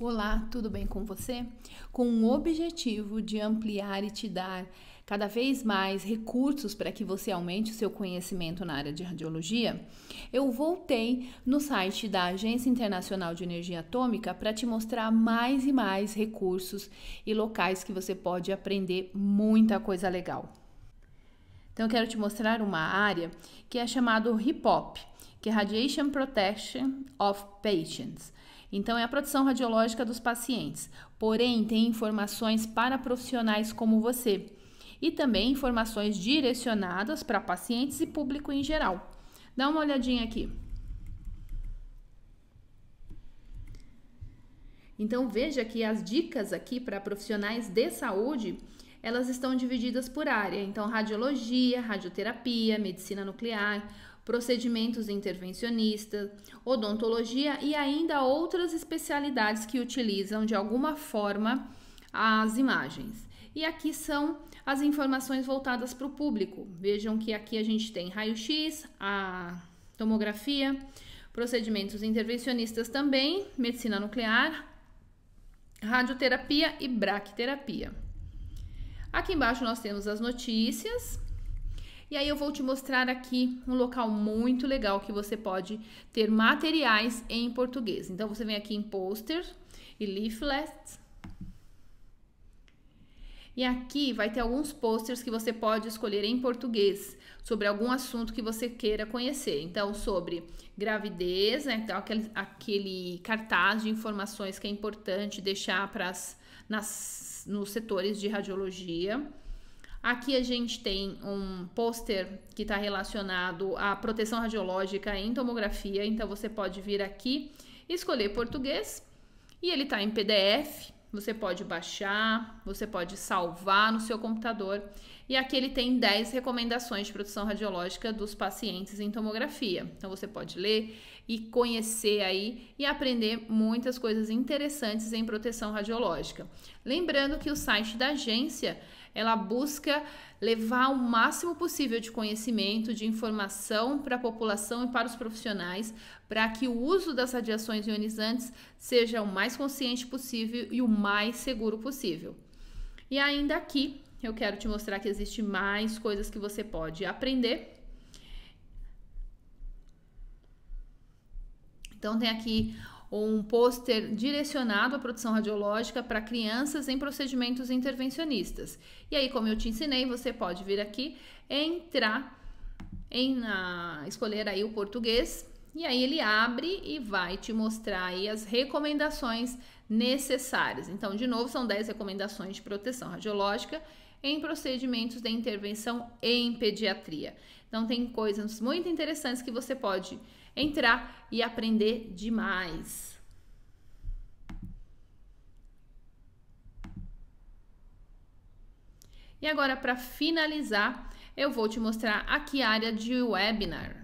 Olá, tudo bem com você? Com o objetivo de ampliar e te dar cada vez mais recursos para que você aumente o seu conhecimento na área de radiologia, eu voltei no site da Agência Internacional de Energia Atômica para te mostrar mais e mais recursos e locais que você pode aprender muita coisa legal. Então, eu quero te mostrar uma área que é chamada RIPOP, que é Radiation Protection of Patients então, é a produção radiológica dos pacientes. Porém, tem informações para profissionais como você e também informações direcionadas para pacientes e público em geral. Dá uma olhadinha aqui. Então veja que as dicas aqui para profissionais de saúde, elas estão divididas por área. Então radiologia, radioterapia, medicina nuclear, procedimentos intervencionistas, odontologia e ainda outras especialidades que utilizam de alguma forma as imagens. E aqui são as informações voltadas para o público. Vejam que aqui a gente tem raio-x, a tomografia, procedimentos intervencionistas também, medicina nuclear, radioterapia e braquiterapia. Aqui embaixo nós temos as notícias e aí eu vou te mostrar aqui um local muito legal que você pode ter materiais em português. Então você vem aqui em posters e leaflets. E aqui vai ter alguns posters que você pode escolher em português sobre algum assunto que você queira conhecer. Então, sobre gravidez, né? Então, aquele, aquele cartaz de informações que é importante deixar para nas, nos setores de radiologia Aqui a gente tem um pôster que está relacionado à proteção radiológica em tomografia, então você pode vir aqui escolher português e ele está em PDF, você pode baixar, você pode salvar no seu computador. E aqui ele tem 10 recomendações de produção radiológica dos pacientes em tomografia. Então você pode ler e conhecer aí e aprender muitas coisas interessantes em proteção radiológica. Lembrando que o site da agência, ela busca levar o máximo possível de conhecimento, de informação para a população e para os profissionais, para que o uso das radiações ionizantes seja o mais consciente possível e o mais seguro possível. E ainda aqui eu quero te mostrar que existe mais coisas que você pode aprender. Então tem aqui um pôster direcionado à produção radiológica para crianças em procedimentos intervencionistas. E aí, como eu te ensinei, você pode vir aqui, entrar em na, escolher aí o português e aí ele abre e vai te mostrar aí as recomendações necessárias. Então, de novo, são 10 recomendações de proteção radiológica em procedimentos de intervenção em pediatria. Então, tem coisas muito interessantes que você pode entrar e aprender demais. E agora, para finalizar, eu vou te mostrar aqui a área de webinar.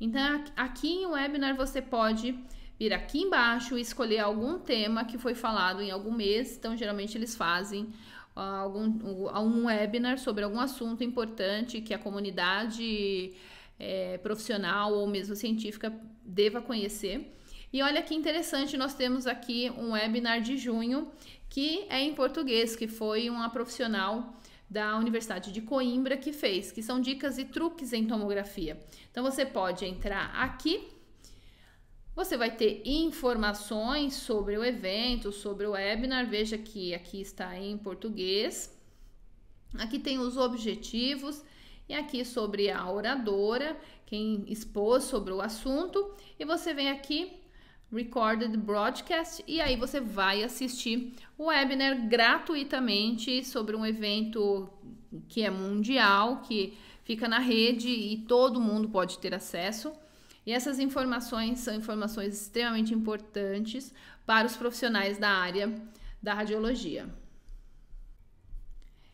Então, aqui em webinar você pode vir aqui embaixo e escolher algum tema que foi falado em algum mês. Então, geralmente eles fazem ah, algum, um webinar sobre algum assunto importante que a comunidade é, profissional ou mesmo científica deva conhecer. E olha que interessante, nós temos aqui um webinar de junho que é em português, que foi uma profissional da Universidade de Coimbra que fez, que são dicas e truques em tomografia. Então você pode entrar aqui, você vai ter informações sobre o evento, sobre o webinar, veja que aqui está em português. Aqui tem os objetivos e aqui sobre a oradora, quem expôs sobre o assunto, e você vem aqui Recorded Broadcast, e aí você vai assistir o webinar gratuitamente sobre um evento que é mundial, que fica na rede e todo mundo pode ter acesso. E essas informações são informações extremamente importantes para os profissionais da área da radiologia.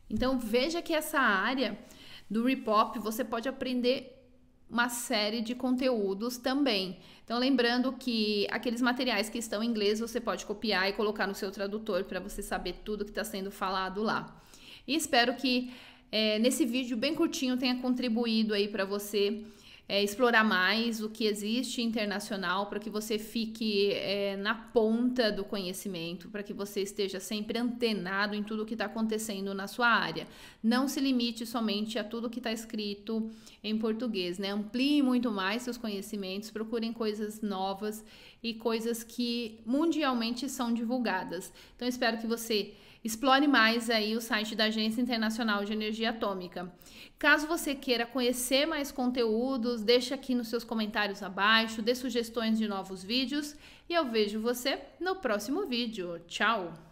Então veja que essa área do Repop você pode aprender uma série de conteúdos também. Então, lembrando que aqueles materiais que estão em inglês você pode copiar e colocar no seu tradutor para você saber tudo que está sendo falado lá. E espero que é, nesse vídeo bem curtinho tenha contribuído aí para você é, explorar mais o que existe internacional para que você fique é, na ponta do conhecimento, para que você esteja sempre antenado em tudo o que está acontecendo na sua área. Não se limite somente a tudo que está escrito em português, né? Amplie muito mais seus conhecimentos, procurem coisas novas e coisas que mundialmente são divulgadas. Então, espero que você Explore mais aí o site da Agência Internacional de Energia Atômica. Caso você queira conhecer mais conteúdos, deixe aqui nos seus comentários abaixo, dê sugestões de novos vídeos e eu vejo você no próximo vídeo. Tchau!